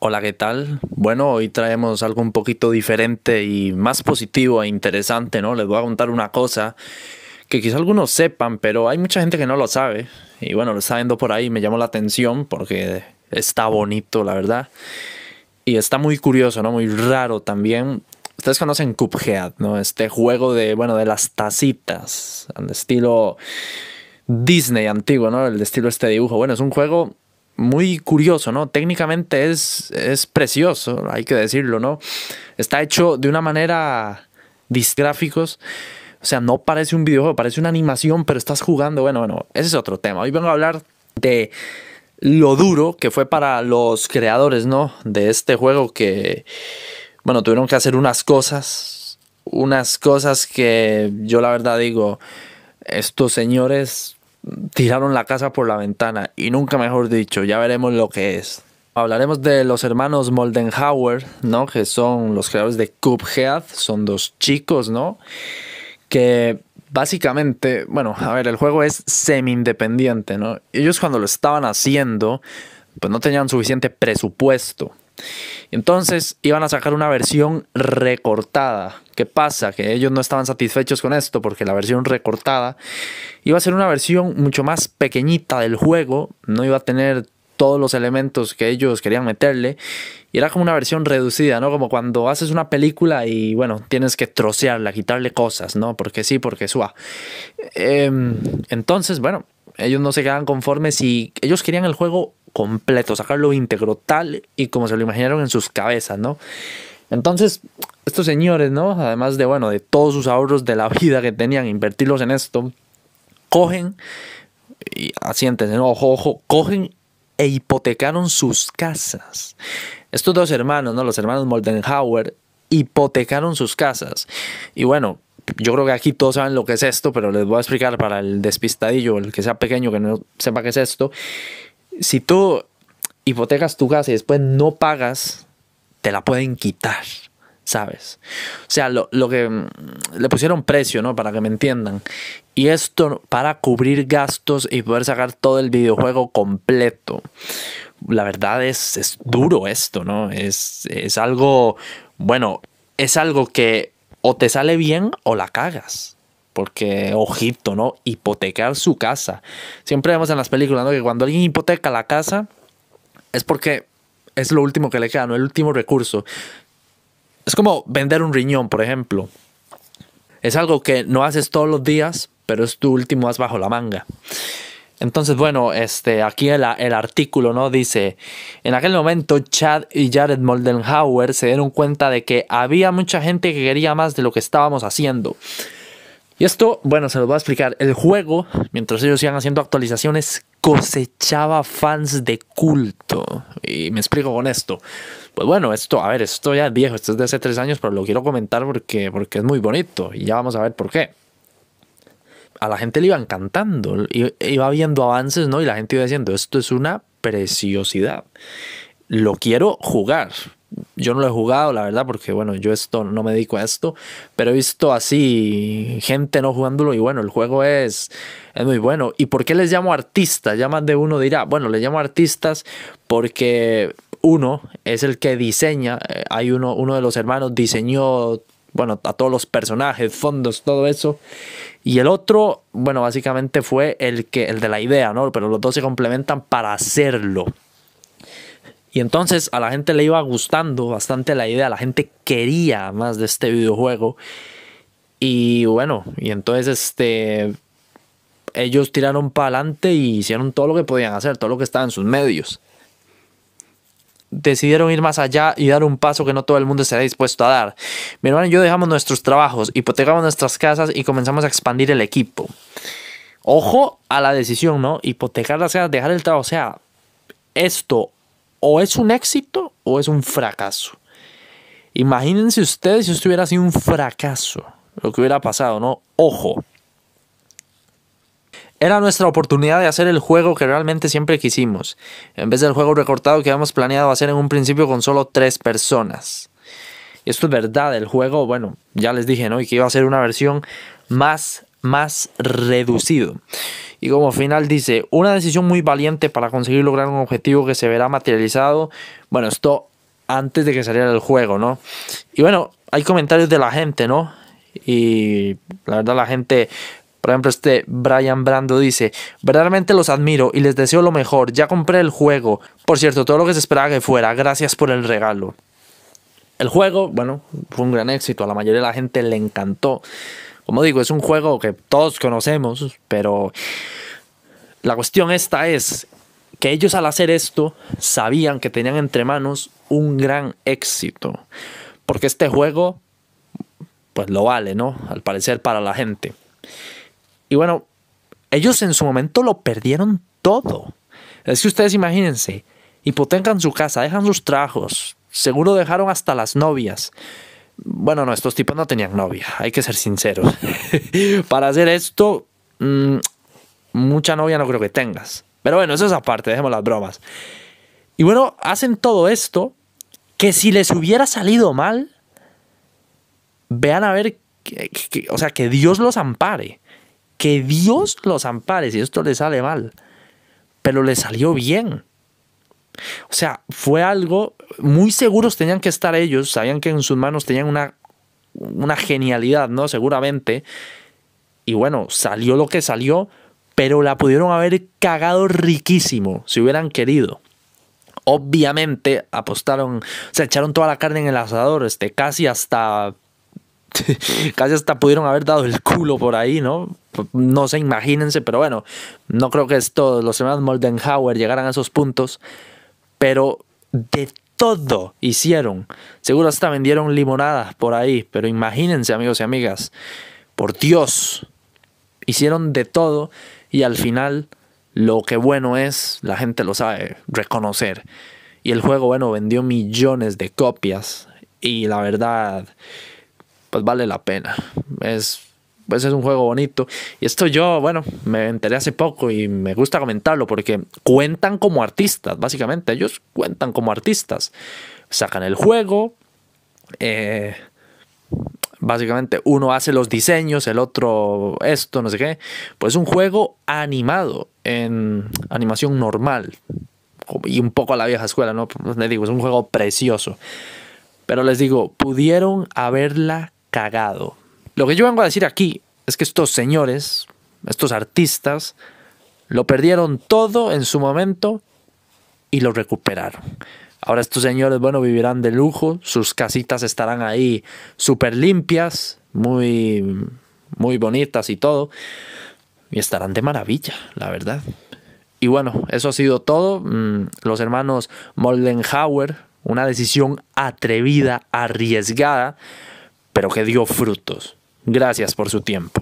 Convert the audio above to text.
Hola, ¿qué tal? Bueno, hoy traemos algo un poquito diferente y más positivo e interesante, ¿no? Les voy a contar una cosa que quizá algunos sepan, pero hay mucha gente que no lo sabe. Y bueno, lo está viendo por ahí, me llamó la atención porque está bonito, la verdad. Y está muy curioso, ¿no? Muy raro también. Ustedes conocen Cuphead, ¿no? Este juego de, bueno, de las tacitas, al estilo Disney antiguo, ¿no? El estilo este dibujo. Bueno, es un juego muy curioso, ¿no? Técnicamente es, es precioso, hay que decirlo, ¿no? Está hecho de una manera disgráficos. O sea, no parece un videojuego, parece una animación, pero estás jugando. Bueno, bueno, ese es otro tema. Hoy vengo a hablar de lo duro que fue para los creadores, ¿no? De este juego que, bueno, tuvieron que hacer unas cosas, unas cosas que yo la verdad digo, estos señores tiraron la casa por la ventana y nunca mejor dicho, ya veremos lo que es. Hablaremos de los hermanos Moldenhauer, ¿no? Que son los creadores de Cuphead, son dos chicos, ¿no? Que básicamente, bueno, a ver, el juego es semi-independiente, ¿no? Ellos cuando lo estaban haciendo, pues no tenían suficiente presupuesto entonces iban a sacar una versión recortada. ¿Qué pasa? Que ellos no estaban satisfechos con esto porque la versión recortada iba a ser una versión mucho más pequeñita del juego, no iba a tener todos los elementos que ellos querían meterle y era como una versión reducida, ¿no? Como cuando haces una película y bueno, tienes que trocearla, quitarle cosas, ¿no? Porque sí, porque suá. Em, entonces, bueno, ellos no se quedaban conformes y ellos querían el juego completo, sacarlo íntegro, tal y como se lo imaginaron en sus cabezas, ¿no? Entonces, estos señores, ¿no? Además de, bueno, de todos sus ahorros de la vida que tenían, invertirlos en esto, cogen, y ¿no? ojo, ojo, cogen e hipotecaron sus casas. Estos dos hermanos, ¿no? Los hermanos Moldenhauer hipotecaron sus casas. Y bueno, yo creo que aquí todos saben lo que es esto, pero les voy a explicar para el despistadillo, el que sea pequeño, que no sepa qué es esto si tú hipotecas tu casa y después no pagas, te la pueden quitar, ¿sabes? O sea, lo, lo que mm, le pusieron precio, ¿no? Para que me entiendan. Y esto para cubrir gastos y poder sacar todo el videojuego completo. La verdad es, duro esto, ¿no? Es, es algo, bueno, es algo que o te sale bien o la cagas porque ojito, ¿no? Hipotecar su casa. Siempre vemos en las películas, ¿no? Que cuando alguien hipoteca la casa es porque es lo último que le queda, ¿no? El último recurso. Es como vender un riñón, por ejemplo. Es algo que no haces todos los días, pero es tu último as bajo la manga. Entonces, bueno, este, aquí el, el, artículo ¿no? dice, en aquel momento Chad y Jared Moldenhauer se dieron cuenta de que había mucha gente que quería más de lo que estábamos haciendo. Y esto, bueno, se los voy a explicar. El juego, mientras ellos iban haciendo actualizaciones, cosechaba fans de culto. Y me explico con esto. Pues bueno, esto, a ver, esto ya es viejo, esto es de hace tres años, pero lo quiero comentar porque, porque es muy bonito. Y ya vamos a ver por qué. A la gente le iban cantando, iba viendo avances, ¿no? Y la gente iba diciendo, esto es una preciosidad. Lo quiero jugar. Yo no lo he jugado, la verdad, porque bueno, yo esto no me dedico a esto, pero he visto así gente no jugándolo y bueno, el juego es, es muy bueno. ¿Y por qué les llamo artistas? Ya más de uno dirá, bueno, les llamo artistas porque uno es el que diseña, eh, hay uno, uno de los hermanos diseñó, bueno, a todos los personajes, fondos, todo eso. Y el otro, bueno, básicamente fue el que el de la idea, ¿no? Pero los dos se complementan para hacerlo. Y entonces a la gente le iba gustando bastante la idea, la gente quería más de este videojuego. Y bueno, y entonces este ellos tiraron para adelante y hicieron todo lo que podían hacer, todo lo que estaba en sus medios. Decidieron ir más allá y dar un paso que no todo el mundo estaría dispuesto a dar. Mi hermano y yo dejamos nuestros trabajos, hipotecamos nuestras casas y comenzamos a expandir el equipo. Ojo a la decisión, ¿no? Hipotecar las casas, dejar el trabajo. O sea, esto o es un éxito o es un fracaso. Imagínense ustedes si esto hubiera sido un fracaso, lo que hubiera pasado, ¿no? Ojo. Era nuestra oportunidad de hacer el juego que realmente siempre quisimos, en vez del juego recortado que habíamos planeado hacer en un principio con solo tres personas. Y esto es verdad, el juego, bueno, ya les dije, ¿no? Y que iba a ser una versión más más reducido. Y como final dice, una decisión muy valiente para conseguir lograr un objetivo que se verá materializado. Bueno, esto antes de que saliera el juego, ¿no? Y bueno, hay comentarios de la gente, ¿no? Y la verdad la gente, por ejemplo, este Brian Brando dice, verdaderamente los admiro y les deseo lo mejor, ya compré el juego. Por cierto, todo lo que se esperaba que fuera, gracias por el regalo. El juego, bueno, fue un gran éxito, a la mayoría de la gente le encantó. Como digo, es un juego que todos conocemos, pero la cuestión esta es que ellos al hacer esto sabían que tenían entre manos un gran éxito, porque este juego pues lo vale, ¿no? Al parecer para la gente. Y bueno, ellos en su momento lo perdieron todo. Es que ustedes imagínense, hipotecan su casa, dejan sus trabajos, seguro dejaron hasta las novias, bueno, no, estos tipos no tenían novia, hay que ser sinceros. Para hacer esto, mm, mucha novia no creo que tengas. Pero bueno, eso es aparte, dejemos las bromas. Y bueno, hacen todo esto que si les hubiera salido mal, vean a ver, o sea, que Dios los ampare. Que Dios los ampare si esto les sale mal. Pero les salió bien. O sea, fue algo, muy seguros tenían que estar ellos, sabían que en sus manos tenían una, una genialidad, ¿no? Seguramente. Y bueno, salió lo que salió, pero la pudieron haber cagado riquísimo, si hubieran querido obviamente apostaron, se echaron toda la carne en el asador, este, casi hasta casi hasta pudieron haber dado el culo por ahí, ¿no? No sé, imagínense, pero bueno, no creo que todo. los hermanos Moldenhauer llegaran a esos puntos, pero de todo hicieron. Seguro hasta vendieron limonadas por ahí, pero imagínense amigos y amigas, por Dios, hicieron de todo y al final lo que bueno es, la gente lo sabe reconocer. Y el juego, bueno, vendió millones de copias y la verdad, pues vale la pena. Es pues es un juego bonito. Y esto yo, bueno, me enteré hace poco y me gusta comentarlo porque cuentan como artistas, básicamente. Ellos cuentan como artistas. Sacan el juego. Eh, básicamente uno hace los diseños, el otro esto, no sé qué. Pues es un juego animado en animación normal. Y un poco a la vieja escuela, ¿no? Pues, le digo, es un juego precioso. Pero les digo, pudieron haberla cagado. Lo que yo vengo a decir aquí es que estos señores, estos artistas, lo perdieron todo en su momento y lo recuperaron. Ahora estos señores, bueno, vivirán de lujo, sus casitas estarán ahí súper limpias, muy, muy bonitas y todo. Y estarán de maravilla, la verdad. Y bueno, eso ha sido todo. Mm, los hermanos Moldenhauer, una decisión atrevida, arriesgada, pero que dio frutos. Gracias por su tiempo.